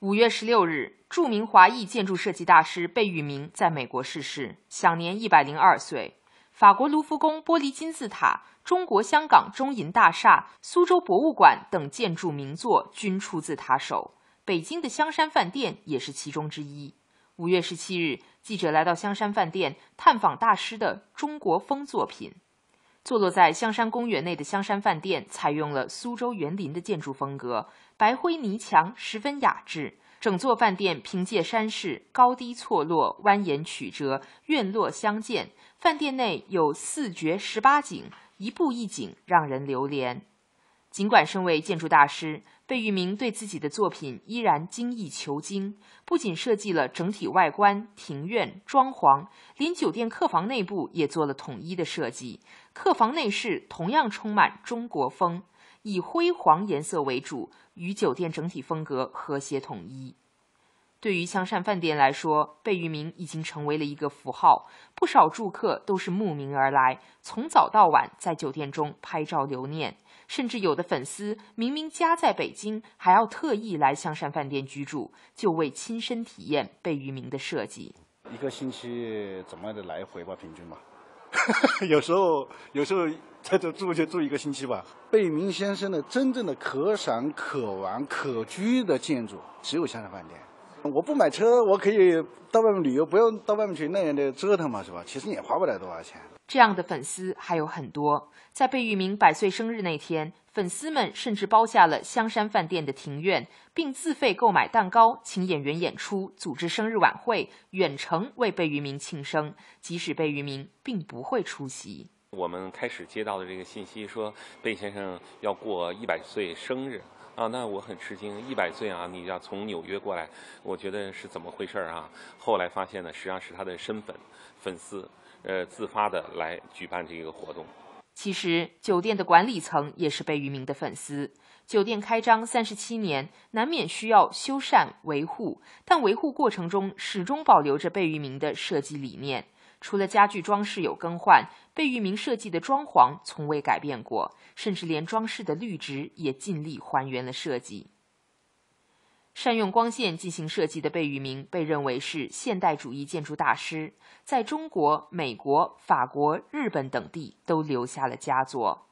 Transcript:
五月十六日，著名华裔建筑设计大师贝聿铭在美国逝世，享年一百零二岁。法国卢浮宫玻璃金字塔、中国香港中银大厦、苏州博物馆等建筑名作均出自他手，北京的香山饭店也是其中之一。五月十七日，记者来到香山饭店探访大师的中国风作品。坐落在香山公园内的香山饭店，采用了苏州园林的建筑风格，白灰泥墙十分雅致。整座饭店凭借山势高低错落、蜿蜒曲折、院落相间。饭店内有四绝十八景，一步一景，让人流连。尽管身为建筑大师。贝聿铭对自己的作品依然精益求精，不仅设计了整体外观、庭院装潢，连酒店客房内部也做了统一的设计。客房内饰同样充满中国风，以灰黄颜色为主，与酒店整体风格和谐统一。对于香山饭店来说，贝聿铭已经成为了一个符号，不少住客都是慕名而来，从早到晚在酒店中拍照留念，甚至有的粉丝明明家在北京，还要特意来香山饭店居住，就为亲身体验贝聿铭的设计。一个星期怎么的来回吧，平均吧，有时候有时候在这住就住一个星期吧。贝聿铭先生的真正的可赏可玩可居的建筑，只有香山饭店。我不买车，我可以到外面旅游，不用到外面去那样的折腾嘛，是吧？其实也花不了多少钱。这样的粉丝还有很多。在贝聿铭百岁生日那天，粉丝们甚至包下了香山饭店的庭院，并自费购买蛋糕，请演员演出，组织生日晚会，远程为贝聿铭庆生。即使贝聿铭并不会出席。我们开始接到的这个信息说，贝先生要过一百岁生日。啊，那我很吃惊，一百岁啊！你要从纽约过来，我觉得是怎么回事儿啊？后来发现呢，实际上是他的身份粉丝，呃，自发的来举办这个活动。其实，酒店的管理层也是贝聿铭的粉丝。酒店开张三十七年，难免需要修缮维护，但维护过程中始终保留着贝聿铭的设计理念。除了家具装饰有更换，贝聿铭设计的装潢从未改变过，甚至连装饰的绿植也尽力还原了设计。善用光线进行设计的贝聿铭被认为是现代主义建筑大师，在中国、美国、法国、日本等地都留下了佳作。